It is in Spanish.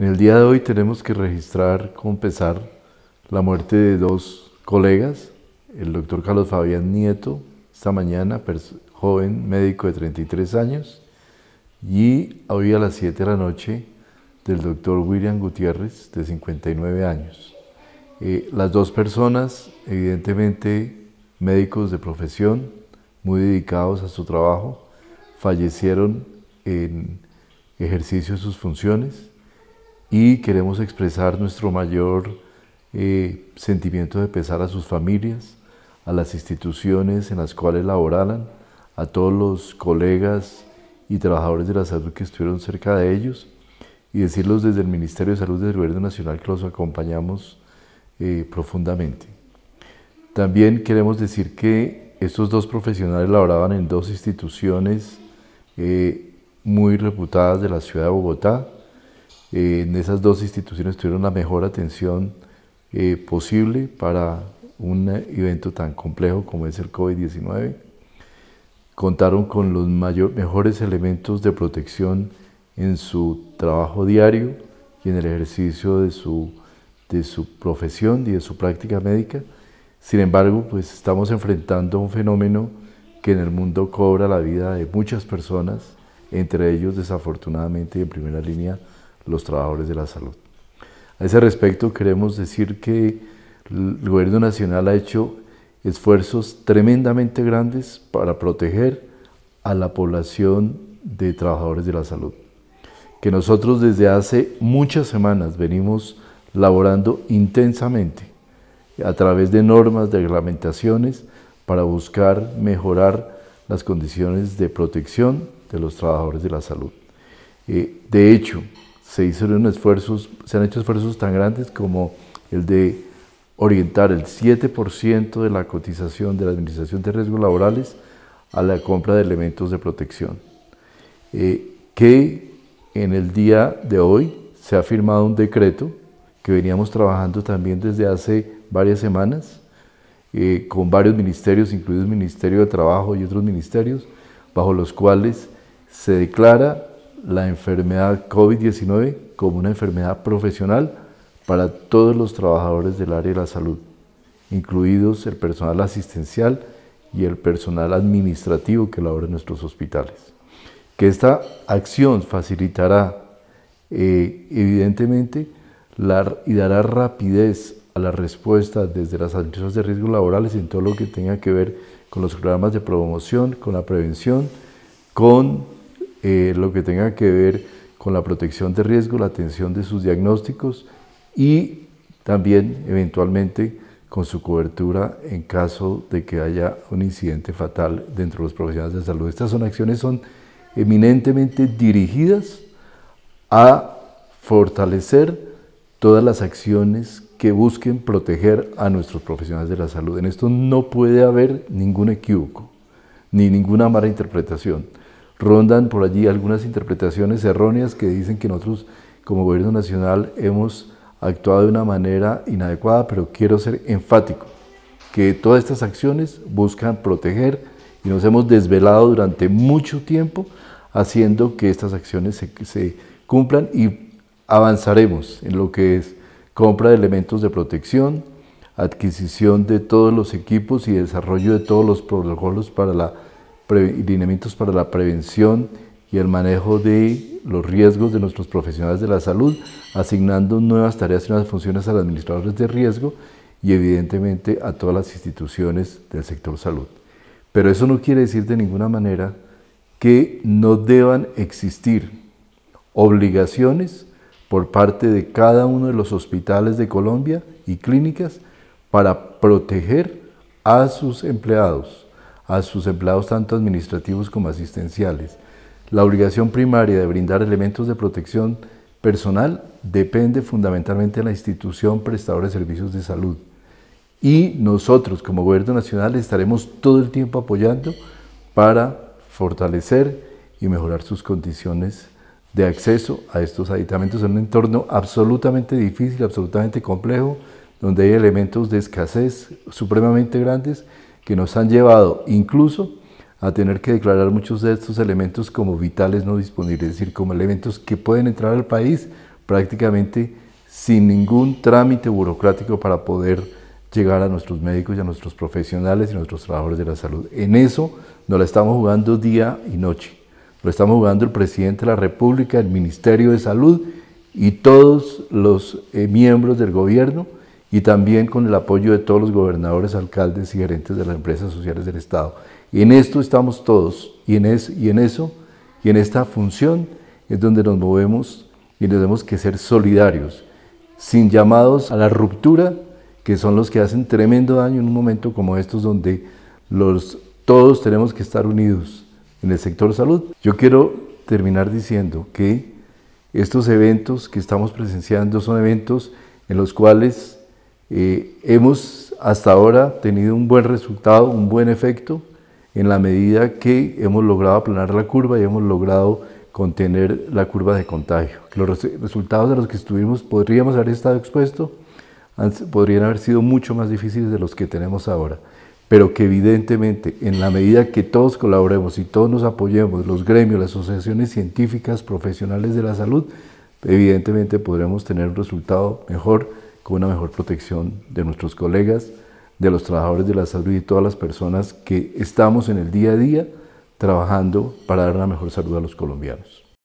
En el día de hoy tenemos que registrar con pesar la muerte de dos colegas, el doctor Carlos Fabián Nieto, esta mañana, joven médico de 33 años, y hoy a las 7 de la noche del doctor William Gutiérrez, de 59 años. Eh, las dos personas, evidentemente médicos de profesión, muy dedicados a su trabajo, fallecieron en ejercicio de sus funciones y queremos expresar nuestro mayor eh, sentimiento de pesar a sus familias, a las instituciones en las cuales laboraran, a todos los colegas y trabajadores de la salud que estuvieron cerca de ellos y decirlos desde el Ministerio de Salud del Gobierno Nacional que los acompañamos eh, profundamente. También queremos decir que estos dos profesionales laboraban en dos instituciones eh, muy reputadas de la ciudad de Bogotá, en esas dos instituciones tuvieron la mejor atención eh, posible para un evento tan complejo como es el COVID-19. Contaron con los mejores elementos de protección en su trabajo diario y en el ejercicio de su, profesión y de su práctica médica. Sin embargo, pues estamos enfrentando un fenómeno que en el mundo cobra la vida de muchas personas, entre ellos desafortunadamente en primera línea los trabajadores de la salud. A ese respecto queremos decir que el gobierno nacional ha hecho esfuerzos tremendamente grandes para proteger a la población de trabajadores de la salud, que nosotros desde hace muchas semanas venimos laborando intensamente a través de normas, de reglamentaciones, para buscar mejorar las condiciones de protección de los trabajadores de la salud. Eh, de hecho, se esfuerzos, se han hecho esfuerzos tan grandes como el de orientar el 7% de la cotización de la Administración de Riesgos Laborales a la compra de elementos de protección, eh, que en el día de hoy se ha firmado un decreto que veníamos trabajando también desde hace varias semanas, eh, con varios ministerios, incluido el Ministerio de Trabajo y otros ministerios, bajo los cuales se declara la enfermedad COVID-19 como una enfermedad profesional para todos los trabajadores del área de la salud, incluidos el personal asistencial y el personal administrativo que labora en nuestros hospitales. Que esta acción facilitará eh, evidentemente la, y dará rapidez a la respuesta desde las administraciones de riesgos laborales en todo lo que tenga que ver con los programas de promoción, con la prevención, con eh, lo que tenga que ver con la protección de riesgo, la atención de sus diagnósticos y también eventualmente con su cobertura en caso de que haya un incidente fatal dentro de los profesionales de la salud. Estas son acciones son eminentemente dirigidas a fortalecer todas las acciones que busquen proteger a nuestros profesionales de la salud. En esto no puede haber ningún equívoco ni ninguna mala interpretación rondan por allí algunas interpretaciones erróneas que dicen que nosotros como gobierno nacional hemos actuado de una manera inadecuada, pero quiero ser enfático, que todas estas acciones buscan proteger y nos hemos desvelado durante mucho tiempo haciendo que estas acciones se, cumplan y avanzaremos en lo que es compra de elementos de protección, adquisición de todos los equipos y desarrollo de todos los protocolos para la lineamientos para la prevención y el manejo de los riesgos de nuestros profesionales de la salud, asignando nuevas tareas y nuevas funciones a los administradores de riesgo y evidentemente a todas las instituciones del sector salud. Pero eso no quiere decir de ninguna manera que no deban existir obligaciones por parte de cada uno de los hospitales de Colombia y clínicas para proteger a sus empleados, a sus empleados tanto administrativos como asistenciales. La obligación primaria de brindar elementos de protección personal depende fundamentalmente de la institución prestadora de servicios de salud. Y nosotros como Gobierno Nacional estaremos todo el tiempo apoyando para fortalecer y mejorar sus condiciones de acceso a estos aditamentos en un entorno absolutamente difícil, absolutamente complejo, donde hay elementos de escasez supremamente grandes que nos han llevado incluso a tener que declarar muchos de estos elementos como vitales no disponibles, es decir, como elementos que pueden entrar al país prácticamente sin ningún trámite burocrático para poder llegar a nuestros médicos y a nuestros profesionales y a nuestros trabajadores de la salud. En eso nos la estamos jugando día y noche. Lo estamos jugando el presidente de la República, el Ministerio de Salud y todos los eh, miembros del gobierno y también con el apoyo de todos los gobernadores, alcaldes y gerentes de las empresas sociales del Estado. Y en esto estamos todos y en, es, y en eso y en esta función es donde nos movemos y tenemos que ser solidarios, sin llamados a la ruptura, que son los que hacen tremendo daño en un momento como estos donde los, todos tenemos que estar unidos en el sector salud. Yo quiero terminar diciendo que estos eventos que estamos presenciando son eventos en los cuales eh, hemos hasta ahora tenido un buen resultado, un buen efecto, en la medida que hemos logrado aplanar la curva y hemos logrado contener la curva de contagio. Los resultados a los que estuvimos podríamos haber estado expuestos, podrían haber sido mucho más difíciles de los que tenemos ahora, pero que evidentemente en la medida que todos colaboremos y todos nos apoyemos, los gremios, las asociaciones científicas, profesionales de la salud, evidentemente podremos tener un resultado mejor con una mejor protección de nuestros colegas, de los trabajadores de la salud y de todas las personas que estamos en el día a día trabajando para dar una mejor salud a los colombianos.